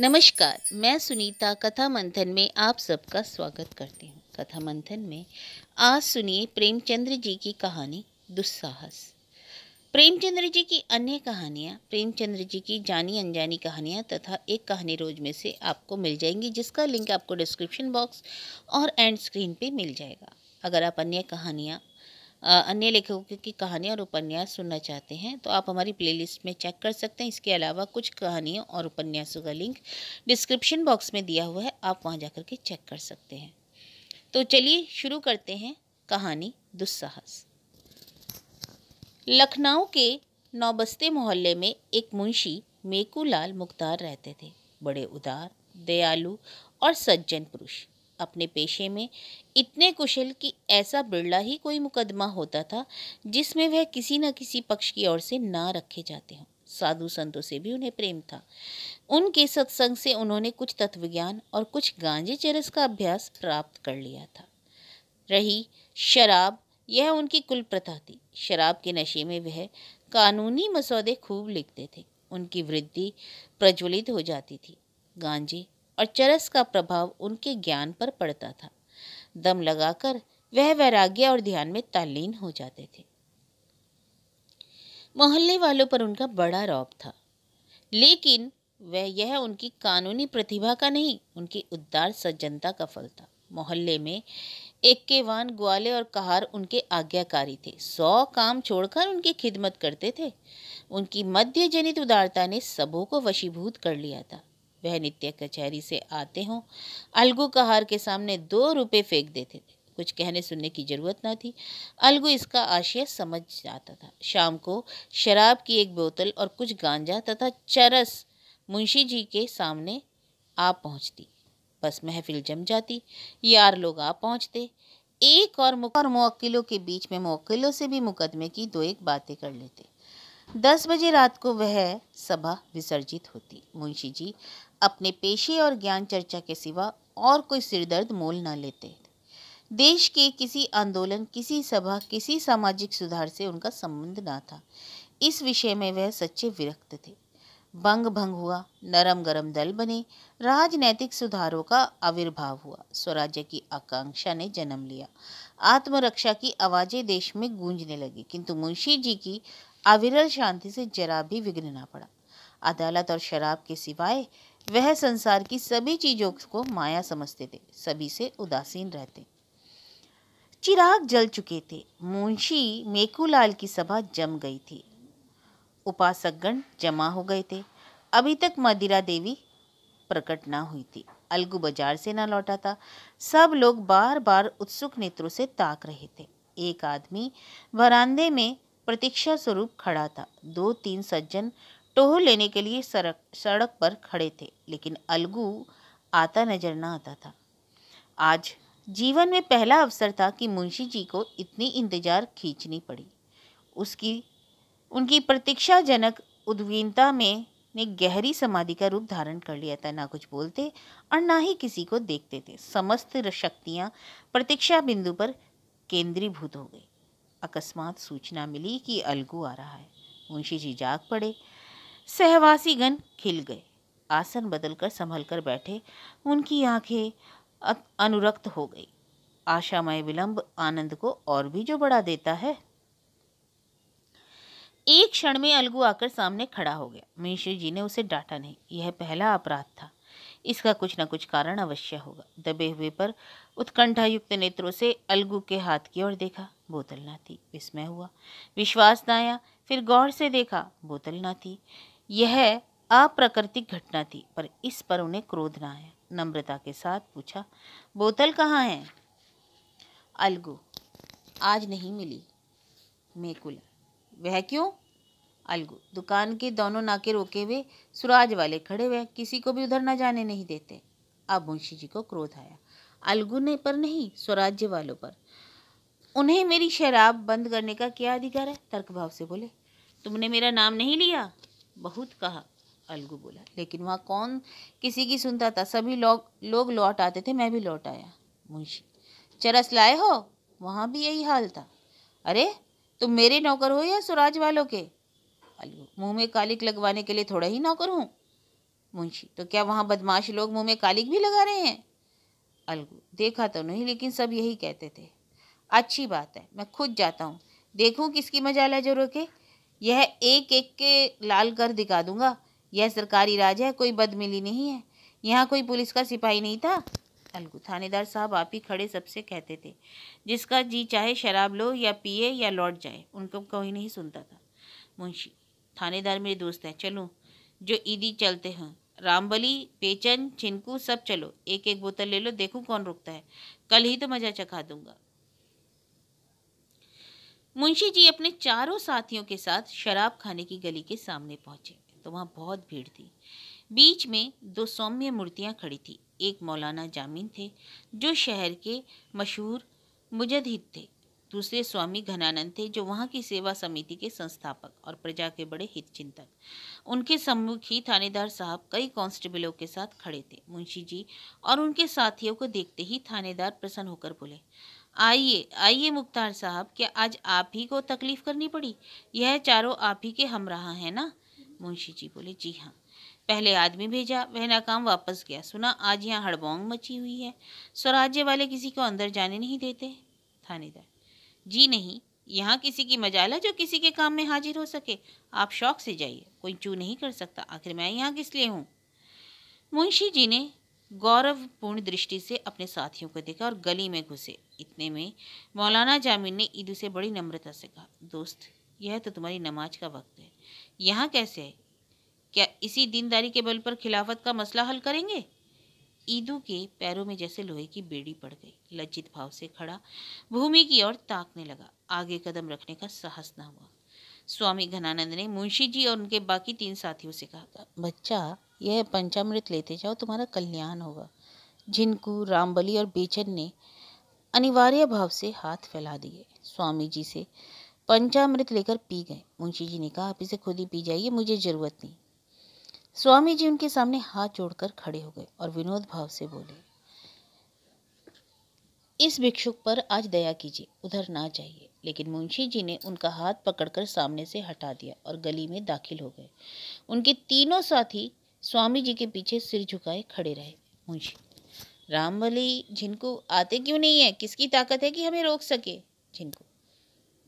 नमस्कार मैं सुनीता कथा मंथन में आप सबका स्वागत करती हूँ कथा मंथन में आज सुनिए प्रेमचंद्र जी की कहानी दुस्साहस प्रेमचंद्र जी की अन्य कहानियाँ प्रेमचंद्र जी की जानी अनजानी कहानियाँ तथा एक कहानी रोज में से आपको मिल जाएंगी जिसका लिंक आपको डिस्क्रिप्शन बॉक्स और एंड स्क्रीन पे मिल जाएगा अगर आप अन्य कहानियाँ अन्य लेखकों की कहानियाँ और उपन्यास सुनना चाहते हैं तो आप हमारी प्लेलिस्ट में चेक कर सकते हैं इसके अलावा कुछ कहानियों और उपन्यासों का लिंक डिस्क्रिप्शन बॉक्स में दिया हुआ है आप वहाँ जा के चेक कर सकते हैं तो चलिए शुरू करते हैं कहानी दुस्साहस लखनऊ के नौबस्ते मोहल्ले में एक मुंशी मेकूलाल मुख्तार रहते थे बड़े उदार दयालु और सज्जन पुरुष अपने पेशे में इतने कुशल कि ऐसा बिरला ही कोई मुकदमा होता था जिसमें वह किसी न किसी पक्ष की ओर से ना रखे जाते हों साधु संतों से भी उन्हें प्रेम था उनके सत्संग से उन्होंने कुछ तत्वज्ञान और कुछ गांजे चरस का अभ्यास प्राप्त कर लिया था रही शराब यह उनकी कुल प्रथा थी शराब के नशे में वह कानूनी मसौदे खूब लिखते थे उनकी वृद्धि प्रज्वलित हो जाती थी गांजे और चरस का प्रभाव उनके ज्ञान पर पड़ता था दम लगाकर वह वैराग्य और ध्यान में तालीन हो जाते थे मोहल्ले वालों पर उनका बड़ा रौब था लेकिन वह यह उनकी कानूनी प्रतिभा का नहीं उनकी उद्दार सज्जनता का फल था मोहल्ले में एक्केवान ग्वाले और कहार उनके आज्ञाकारी थे सौ काम छोड़कर उनकी खिदमत करते थे उनकी मध्य जनित उदारता ने सबों को वशीभूत कर लिया था वह नित्य कचहरी से आते हों अलगू का हार के सामने दो रुपए फेंक देते थे कुछ कहने सुनने की ज़रूरत ना थी अलगू इसका आशय समझ जाता था शाम को शराब की एक बोतल और कुछ गांजा तथा चरस मुंशी जी के सामने आ पहुंचती बस महफिल जम जाती यार लोग आ पहुंचते एक और मुक और मौकिलों के बीच में मोक्लों से भी मुकदमे की दो एक बातें कर लेते दस बजे रात को वह सभा विसर्जित होती मुंशी जी अपने पेशे और ज्ञान चर्चा के सिवा और कोई सिरदर्द मोल न लेते देश के किसी आंदोलन किसी सभा किसी सामाजिक सुधार से उनका संबंध ना था इस विषय में वह सच्चे विरक्त थे बंग भंग हुआ नरम गरम दल बने राजनैतिक सुधारों का आविर्भाव हुआ स्वराज्य की आकांक्षा ने जन्म लिया आत्मरक्षा की आवाज़ें देश में गूंजने लगी किंतु मुंशी जी की अविरल शांति से जरा भी विघ्न ना पड़ा अदालत और शराब के सिवाय वह संसार की सभी चीज़ों को माया समझते थे सभी से उदासीन रहते चिराग जल चुके थे मुंशी मेकूलाल की सभा जम गई थी उपासकगण जमा हो गए थे अभी तक मदिरा देवी प्रकट ना हुई थी अलगू बाजार से ना लौटा था सब लोग बार बार उत्सुक नेत्रों से ताक रहे थे एक आदमी वरांदे में प्रतीक्षा स्वरूप खड़ा था दो तीन सज्जन टोह लेने के लिए सड़क सड़क पर खड़े थे लेकिन अलगू आता नजर ना आता था आज जीवन में पहला अवसर था कि मुंशी जी को इतनी इंतजार खींचनी पड़ी उसकी उनकी प्रतीक्षाजनक उद्वीनता में ने गहरी समाधि का रूप धारण कर लिया था ना कुछ बोलते और ना ही किसी को देखते थे समस्त शक्तियाँ प्रतीक्षा बिंदु पर केंद्रीभूत हो गई अकस्मात सूचना मिली कि अलगू आ रहा है मुंशी जी जाग पड़े सहवासीगण खिल गए आसन बदलकर संभल कर बैठे उनकी आंखें अनुरक्त हो गई आशामय विलंब आनंद को और भी जो बढ़ा देता है एक क्षण में अलगू आकर सामने खड़ा हो गया मिश्र जी ने उसे डांटा नहीं यह पहला अपराध था इसका कुछ न कुछ कारण अवश्य होगा दबे हुए पर उत्कंठायुक्त नेत्रों से अलगू के हाथ की ओर देखा बोतल ना थी विस्मय हुआ विश्वास नाया आया फिर गौर से देखा बोतल ना थी यह अप्राकृतिक घटना थी पर इस पर उन्हें क्रोध ना आया नम्रता के साथ पूछा बोतल कहाँ है अलगू आज नहीं मिली मेकुल वह क्यों अलगू दुकान के दोनों नाके रोके हुए सुराज वाले खड़े हुए किसी को भी उधर ना जाने नहीं देते अब मुंशी जी को क्रोध आया अलगू ने पर नहीं स्वराज्य वालों पर उन्हें मेरी शराब बंद करने का क्या अधिकार है तर्क भाव से बोले तुमने मेरा नाम नहीं लिया बहुत कहा अलगू बोला लेकिन वहाँ कौन किसी की सुनता था सभी लोग लोग लौट आते थे मैं भी लौट आया मुंशी चरस लाए हो वहाँ भी यही हाल था अरे तुम मेरे नौकर हो या सुराज वालों के अलगू मुंह में कालिक लगवाने के लिए थोड़ा ही नौकर हूँ मुंशी तो क्या वहाँ बदमाश लोग मुंह में कालिक भी लगा रहे हैं अलगू देखा तो नहीं लेकिन सब यही कहते थे अच्छी बात है मैं खुद जाता हूँ देखूँ किसकी मजाला जो रोके यह एक एक के लाल कर दिखा दूंगा यह सरकारी राज है कोई बदमिली नहीं है यहाँ कोई पुलिस का सिपाही नहीं था अलगू थानेदार साहब आप ही खड़े सबसे कहते थे जिसका जी चाहे शराब लो या पिए या लौट जाए उनको कोई नहीं सुनता था मुंशी थानेदार मेरे दोस्त हैं चलो जो ईदी चलते हैं रामबली पेचन चिनकू सब चलो एक एक बोतल ले लो देखूँ कौन रुकता है कल ही तो मज़ा चखा दूंगा मुंशी जी अपने चारों साथियों के साथ शराब खाने की गली के सामने पहुंचे तो वहां बहुत भीड़ थी बीच में दो सौम्य मूर्तियां खड़ी थी एक मौलाना जामीन थे जो शहर के मशहूर मुजदहिद थे दूसरे स्वामी घनानंद थे जो वहाँ की सेवा समिति के संस्थापक और प्रजा के बड़े हित चिंतक उनके सम्मुख ही थानेदार साहब कई कांस्टेबलों के साथ खड़े थे मुंशी जी और उनके साथियों को देखते ही थानेदार प्रसन्न होकर बोले आइए आइए मुख्तार साहब क्या आज आप ही को तकलीफ़ करनी पड़ी यह चारों आप ही के हम रहा हैं ना मुंशी जी बोले जी हाँ पहले आदमी भेजा वह नाकाम वापस गया सुना आज यहाँ हड़बोंग मची हुई है स्वराज्य वाले किसी को अंदर जाने नहीं देते थानेदार जी नहीं यहाँ किसी की मजाल है जो किसी के काम में हाजिर हो सके आप शौक से जाइए कोई चू नहीं कर सकता आखिर मैं यहाँ किस लिए हूँ मुंशी जी ने गौरवपूर्ण दृष्टि से अपने साथियों को देखा और गली में घुसे इतने में मौलाना जामिन ने ईदू से बड़ी नम्रता से कहा दोस्त यह तो तुम्हारी नमाज का वक्त है यहाँ कैसे है क्या इसी दीनदारी के बल पर खिलाफत का मसला हल करेंगे ईदू के पैरों में जैसे लोहे की बेड़ी पड़ गई लज्जित भाव से खड़ा भूमि की ओर ताकने लगा आगे कदम रखने का साहस न हुआ स्वामी घनानंद ने मुंशी जी और उनके बाकी तीन साथियों से कहा बच्चा यह पंचामृत लेते जाओ तुम्हारा कल्याण होगा जिनको रामबली और बेचन ने अनिवार्य भाव से हाथ फैला दिए स्वामी जी से पंचामृत लेकर पी गए मुंशी जी ने कहा आप इसे खुद ही पी जाइए मुझे जरूरत नहीं स्वामी जी उनके सामने हाथ जोड़कर खड़े हो गए और विनोद भाव से बोले इस भिक्षुक पर आज दया कीजिए उधर ना जाइए लेकिन मुंशी जी ने उनका हाथ पकड़कर सामने से हटा दिया और गली में दाखिल हो गए उनके तीनों साथी स्वामी जी के पीछे सिर झुकाए खड़े रहे मुंशी रामबली जिनको आते क्यों नहीं है किसकी ताकत है कि हमें रोक सके जिनको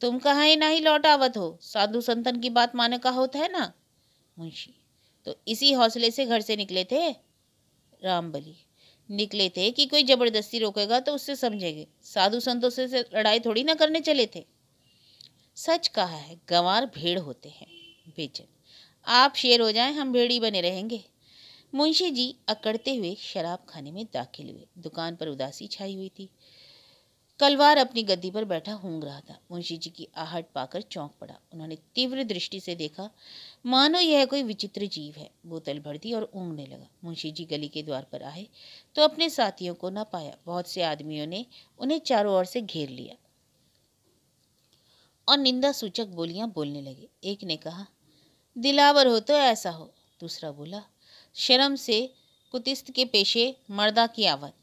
तुम कहाँ ना ही लौट आवत हो साधु संतन की बात माने का होता है ना मुंशी तो इसी हौसले से घर से निकले थे रामबली निकले थे कि कोई जबरदस्ती रोकेगा तो उससे समझेंगे साधु संतों से, से लड़ाई थोड़ी ना करने चले थे सच कहा है गंवार भेड़ होते हैं बेचन आप शेर हो जाएं हम भेड़ी बने रहेंगे मुंशी जी अकड़ते हुए शराब खाने में दाखिल हुए दुकान पर उदासी छाई हुई थी कलवार अपनी गद्दी पर बैठा होंग रहा था मुंशी जी की आहट पाकर चौंक पड़ा उन्होंने तीव्र दृष्टि से देखा मानो यह कोई विचित्र जीव है बोतल भर दी और ऊँगने लगा मुंशी जी गली के द्वार पर आए तो अपने साथियों को न पाया बहुत से आदमियों ने उन्हें चारों ओर से घेर लिया और निंदा सूचक बोलियां बोलने लगे एक ने कहा दिलावर हो तो ऐसा हो दूसरा बोला शर्म से कुतिस्त के पेशे मर्दा की आवत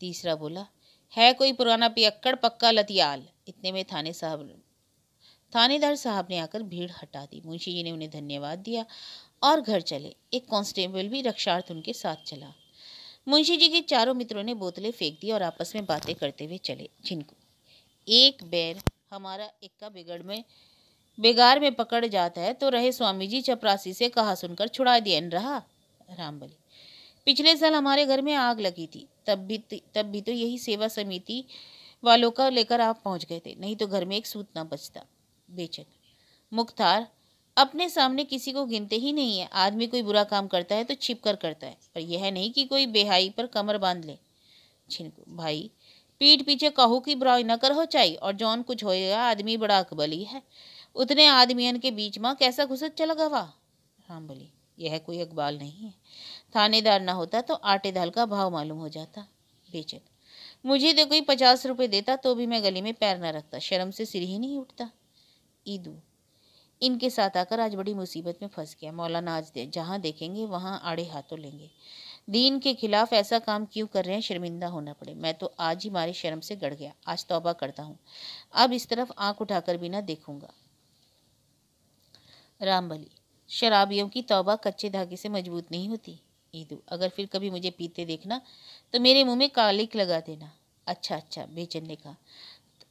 तीसरा बोला है कोई पुराना पियक्कड़ पक्का लतियाल इतने में थाने साहब थानेदार साहब ने आकर भीड़ हटा दी मुंशी जी ने उन्हें धन्यवाद दिया और घर चले एक कांस्टेबल भी रक्षार्थ उनके साथ चला मुंशी जी के चारों मित्रों ने बोतलें फेंक दी और आपस में बातें करते हुए चले जिनको एक बैर हमारा इक्का बिगड़ में बेगार में पकड़ जाता है तो रहे स्वामी जी चपरासी से कहा सुनकर छुड़ा दिया रहा राम बली पिछले साल हमारे घर में आग लगी थी तब भी तब भी तो यही सेवा समिति वालों का लेकर आप पहुंच गए थे नहीं तो घर में एक सूत ना बचता बेचक मुख्तार अपने सामने किसी को गिनते ही नहीं है आदमी कोई बुरा काम करता है तो छिप कर करता है पर यह नहीं कि कोई बेहाई पर कमर बांध ले छिनको भाई पीठ पीछे कहो की बुराई न कर हो चाहिए और जौन कुछ होएगा आदमी बड़ा अकबली है उतने आदमियन के बीच माँ कैसा घुसत चला गवा राम हाँ बोली यह कोई अकबाल नहीं है थानेदार ना होता तो आटे दाल का भाव मालूम हो जाता बेचन मुझे तो कोई पचास रुपये देता तो भी मैं गली में पैर ना रखता शर्म से सिर ही नहीं उठता ईदू इनके साथ आकर आज बड़ी मुसीबत में फंस गया मौलाना आज दे, जहाँ देखेंगे वहाँ आड़े हाथों लेंगे दीन के खिलाफ ऐसा काम क्यों कर रहे हैं शर्मिंदा होना पड़े मैं तो आज ही मारे शर्म से गड़ गया आज तौबा करता हूँ अब इस तरफ आंख उठाकर भी ना देखूंगा रामबली शराबियों की तौबा कच्चे धागे से मजबूत नहीं होती ईदू अगर फिर कभी मुझे पीते देखना तो मेरे मुंह में कालिक लगा देना अच्छा अच्छा बेचन ने कहा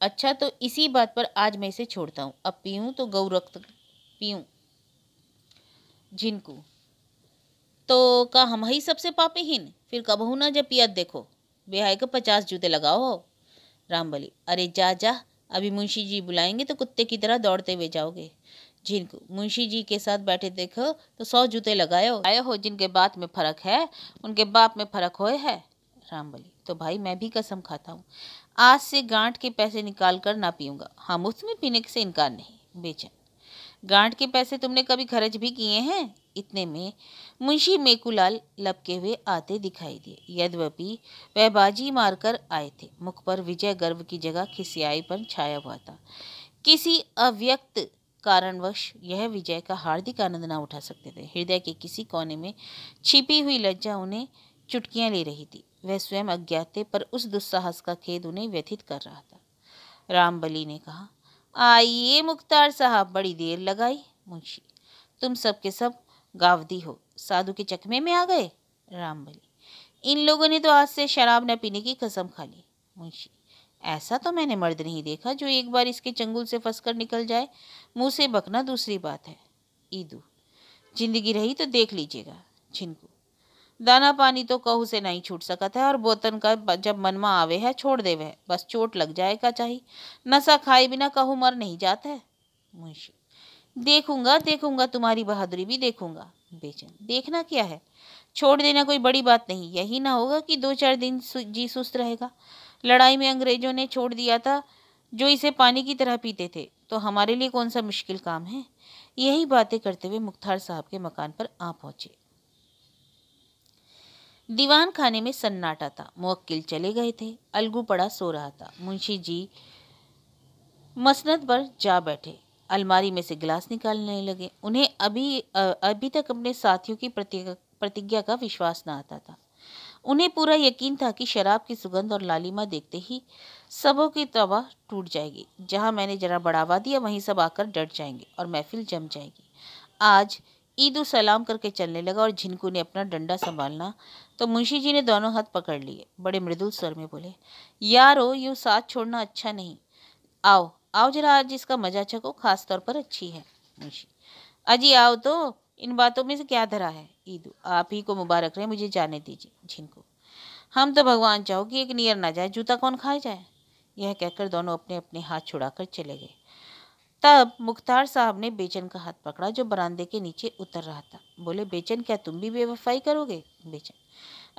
अच्छा तो इसी बात पर आज मैं इसे छोड़ता हूँ अब पीऊँ तो गौ रक्त पीऊँ झिनकू तो का हम ही सबसे पापीहीन फिर कबहू ना जब पियत देखो बेहाय को पचास जूते लगाओ हो रामबली अरे जा जा अभी मुंशी जी बुलाएंगे तो कुत्ते की तरह दौड़ते हुए जाओगे जिनको मुंशी जी के साथ बैठे देखो तो सौ जूते लगाए आए हो जिनके बात में फ़र्क है उनके बाप में फ़र्क होए है राम बोली तो भाई मैं भी कसम खाता हूँ आज से गांठ के पैसे निकाल कर ना पीऊँगा हाँ मुफ्त में पीने से इनकार नहीं बेचन गांठ के पैसे तुमने कभी खर्च भी किए हैं इतने में मुंशी मेकुलाल लपके हुए आते दिखाई दिए यद्यपि वह बाजी मारकर आए थे मुख पर विजय गर्व की जगह खिसियाईपन छाया हुआ था किसी अव्यक्त कारणवश यह विजय का हार्दिक आनंद ना उठा सकते थे हृदय के किसी कोने में छिपी हुई लज्जा उन्हें चुटकियां ले रही थी वह स्वयं अज्ञात थे पर उस दुस्साहस का खेद उन्हें व्यथित कर रहा था रामबली ने कहा आइए मुख्तार साहब बड़ी देर लगाई मुंशी तुम सब के सब गावदी हो साधु के चकमे में आ गए रामबली इन लोगों ने तो आज से शराब न पीने की कसम खा ली मुंशी ऐसा तो मैंने मर्द नहीं देखा जो एक बार इसके चंगुल से फंस निकल जाए मुंह से बकना दूसरी बात है ईदू जिंदगी रही तो देख लीजिएगा छिनकू दाना पानी तो कहू से नहीं छूट सका था और बोतन का जब मनमा आवे है छोड़ देवे बस चोट लग जाए का चाहिए नशा खाए बिना कहूँ मर नहीं जाता है मुंशी देखूंगा देखूंगा तुम्हारी बहादुरी भी देखूंगा बेचन देखना क्या है छोड़ देना कोई बड़ी बात नहीं यही ना होगा कि दो चार दिन जी सुस्त रहेगा लड़ाई में अंग्रेज़ों ने छोड़ दिया था जो इसे पानी की तरह पीते थे तो हमारे लिए कौन सा मुश्किल काम है यही बातें करते हुए मुख्तार साहब के मकान पर आ पहुंचे दीवान खाने में सन्नाटा था मुक्किल चले गए थे अलगू पड़ा सो रहा था मुंशी जी मसनद पर जा बैठे अलमारी में से गिलास निकालने लगे उन्हें अभी अभी तक अपने साथियों की प्रतिज्ञा का विश्वास न आता था उन्हें पूरा यकीन था कि शराब की सुगंध और लालिमा देखते ही सबों की तवा टूट जाएगी जहाँ मैंने जरा बढ़ावा दिया वहीं सब आकर डट जाएंगे और महफिल जम जाएगी आज ईद सलाम करके चलने लगा और झिनकू ने अपना डंडा संभालना तो मुंशी जी ने दोनों हाथ पकड़ लिए बड़े मृदुल स्वर में बोले यारो यू साथ छोड़ना अच्छा नहीं आओ आओ जरा आज इसका मजा चखो खास तौर पर अच्छी है मुंशी अजी आओ तो इन बातों में से क्या धरा है ईद आप ही को मुबारक रहे मुझे जाने दीजिए झिनको हम तो भगवान चाहो कि एक नियर ना जाए जूता कौन खाए जाए यह कहकर दोनों अपने अपने हाथ छुड़ाकर चले गए तब मुख्तार साहब ने बेचन का हाथ पकड़ा जो बरामदे के नीचे उतर रहा था बोले बेचन क्या तुम भी बेवफाई करोगे बेचन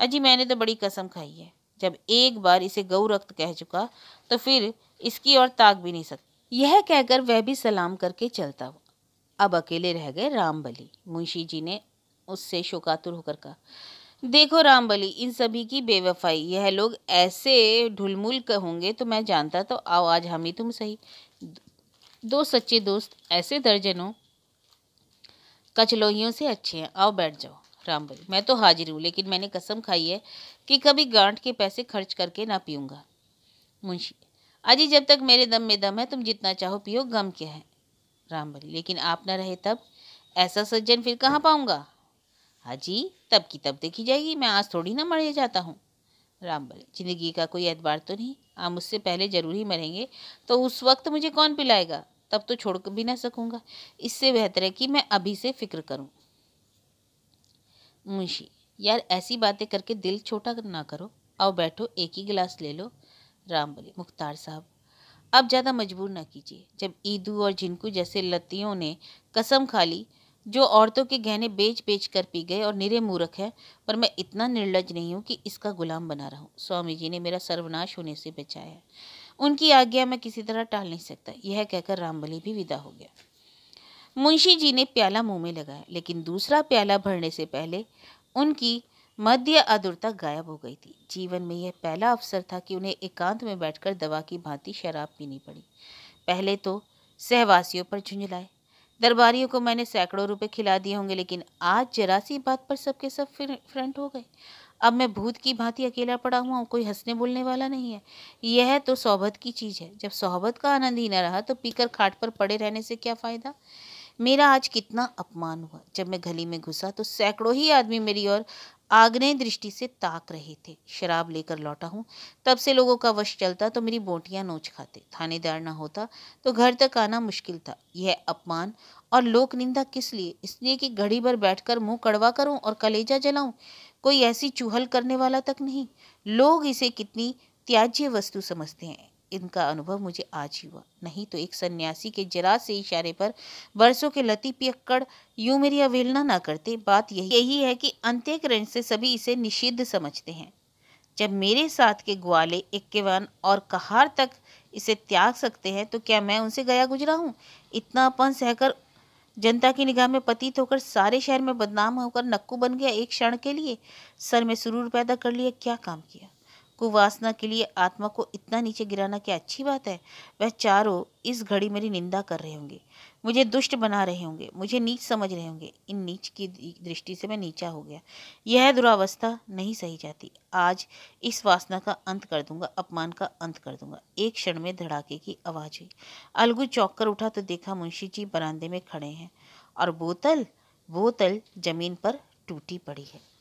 अजी मैंने तो बड़ी कसम खाई है जब एक बार इसे गौ रक्त कह चुका तो फिर इसकी और ताक भी नहीं सकती यह कहकर वह भी सलाम करके चलता हुआ अब अकेले रह गए रामबली मुंशी जी ने उससे शोकातुर होकर कहा देखो रामबली इन सभी की बेवफाई यह लोग ऐसे ढुलमुल होंगे तो मैं जानता तो आओ आज हम ही तुम सही दो सच्चे दोस्त ऐसे दर्जनों कचलोहियों से अच्छे हैं आओ बैठ जाओ रामबली मैं तो हाजिर हूँ लेकिन मैंने कसम खाई है कि कभी गांठ के पैसे खर्च करके ना पीऊँगा मुंशी अजी जब तक मेरे दम में दम है तुम जितना चाहो पियो गम क्या है रामबली लेकिन आप ना रहे तब ऐसा सज्जन फिर कहाँ पाऊँगा हाजी तब की तब देखी जाएगी मैं आज थोड़ी ना मरे जाता हूँ राम बोले जिंदगी का कोई एतबार तो नहीं आप मुझसे पहले जरूर ही मरेंगे तो उस वक्त मुझे कौन पिलाएगा तब तो छोड़ भी ना सकूँगा इससे बेहतर है कि मैं अभी से फिक्र करूँ मुंशी यार ऐसी बातें करके दिल छोटा ना करो आओ बैठो एक ही गिलास ले लो राम बोले मुख्तार साहब अब ज़्यादा मजबूर ना कीजिए जब ईदू और जिनकू जैसे लतियों ने कसम खा ली जो औरतों के गहने बेच बेच कर पी गए और निरे मूर्ख है पर मैं इतना निर्लज नहीं हूँ कि इसका गुलाम बना रहा हूँ स्वामी जी ने मेरा सर्वनाश होने से बचाया उनकी आज्ञा मैं किसी तरह टाल नहीं सकता यह कहकर रामबली भी विदा हो गया मुंशी जी ने प्याला मुंह में लगाया लेकिन दूसरा प्याला भरने से पहले उनकी मध्य आदुरता गायब हो गई थी जीवन में यह पहला अवसर था कि उन्हें एकांत में बैठकर दवा की भांति शराब पीनी पड़ी पहले तो सहवासियों पर झुंझलाए दरबारियों को मैंने सैकड़ों रुपए खिला दिए होंगे लेकिन आज जरा सी बात पर सबके सब फ्रंट हो गए अब मैं भूत की भांति अकेला पड़ा हुआ हूँ कोई हंसने बोलने वाला नहीं है यह तो सोहबत की चीज़ है जब सोहबत का आनंद ही न रहा तो पीकर खाट पर पड़े रहने से क्या फ़ायदा मेरा आज कितना अपमान हुआ जब मैं गली में घुसा तो सैकड़ों ही आदमी मेरी ओर आग्नेय दृष्टि से ताक रहे थे शराब लेकर लौटा हूँ तब से लोगों का वश चलता तो मेरी बोटियाँ नोच खाते थानेदार ना होता तो घर तक आना मुश्किल था यह अपमान और लोक निंदा किस लिए इसलिए कि घड़ी भर बैठकर मुंह कड़वा करूं और कलेजा जलाऊं कोई ऐसी चूहल करने वाला तक नहीं लोग इसे कितनी त्याज्य वस्तु समझते हैं इनका अनुभव मुझे आज ही हुआ नहीं तो एक सन्यासी के जरा से इशारे पर बरसों के लती पियक्कड़ यूं मेरी अवहेलना ना करते बात यही यही है कि अंत्यकरण से सभी इसे निषिद्ध समझते हैं जब मेरे साथ के ग्वाले इक्केवन और कहार तक इसे त्याग सकते हैं तो क्या मैं उनसे गया गुजरा हूँ इतना अपन सहकर जनता की निगाह में पतित होकर सारे शहर में बदनाम होकर नक्कू बन गया एक क्षण के लिए सर में सुरूर पैदा कर लिया क्या काम किया कुवासना के लिए आत्मा को इतना नीचे गिराना क्या अच्छी बात है वह चारों इस घड़ी मेरी निंदा कर रहे होंगे मुझे दुष्ट बना रहे होंगे मुझे नीच समझ रहे होंगे इन नीच की दृष्टि से मैं नीचा हो गया यह दुरावस्था नहीं सही जाती आज इस वासना का अंत कर दूंगा अपमान का अंत कर दूंगा एक क्षण में धड़ाके की आवाज़ हुई अलगू चौक कर उठा तो देखा मुंशी जी बरामदे में खड़े हैं और बोतल बोतल जमीन पर टूटी पड़ी है